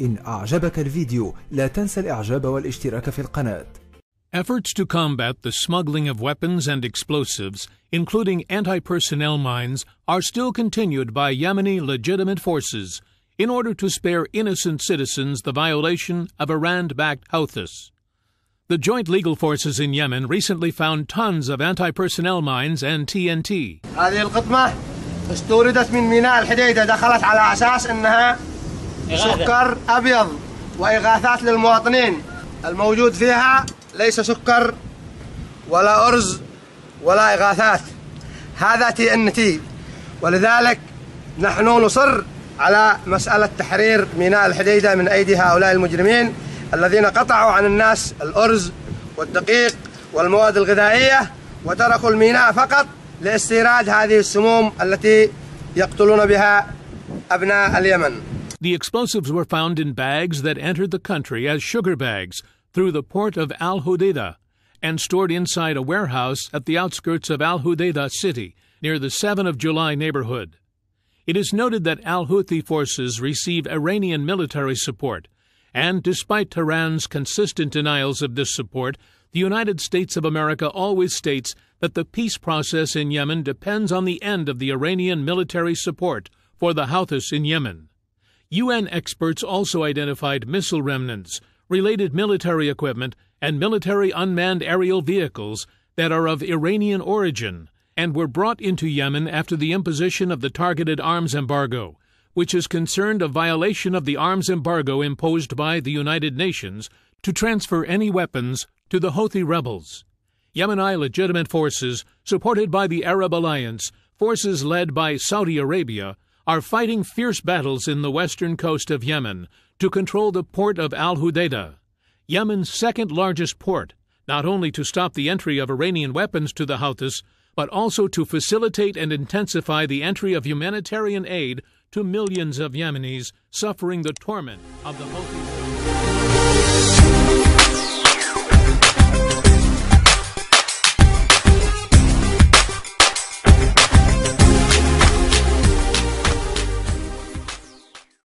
إن أعجبك الفيديو لا تنسى الإعجاب والاشتراك في القناة. Efforts to combat the smuggling of weapons and explosives, including anti-personnel mines, are still continued by Yemeni legitimate forces in order to spare innocent citizens the violation of Iran-backed Houthis. The joint legal forces in Yemen recently found tons of anti-personnel mines and TNT. هذه القطمة استوردت من ميناء الحديدة دخلت على أساس أنها سكر أبيض وإغاثات للمواطنين الموجود فيها ليس سكر ولا أرز ولا إغاثات هذا تي إن تي ولذلك نحن نصر على مسألة تحرير ميناء الحديدة من أيدي هؤلاء المجرمين الذين قطعوا عن الناس الأرز والدقيق والمواد الغذائية وتركوا الميناء فقط لاستيراد هذه السموم التي يقتلون بها أبناء اليمن The explosives were found in bags that entered the country as sugar bags through the port of Al Hudaydah and stored inside a warehouse at the outskirts of Al Hudaydah city near the 7 of July neighborhood. It is noted that Al Houthi forces receive Iranian military support, and despite Tehran's consistent denials of this support, the United States of America always states that the peace process in Yemen depends on the end of the Iranian military support for the Houthis in Yemen. UN experts also identified missile remnants, related military equipment, and military unmanned aerial vehicles that are of Iranian origin and were brought into Yemen after the imposition of the targeted arms embargo, which is concerned a violation of the arms embargo imposed by the United Nations to transfer any weapons to the Houthi rebels. Yemeni legitimate forces, supported by the Arab alliance, forces led by Saudi Arabia, are fighting fierce battles in the western coast of Yemen to control the port of Al Hudaydah, Yemen's second largest port, not only to stop the entry of Iranian weapons to the Houthis, but also to facilitate and intensify the entry of humanitarian aid to millions of Yemenis suffering the torment of the Houthis.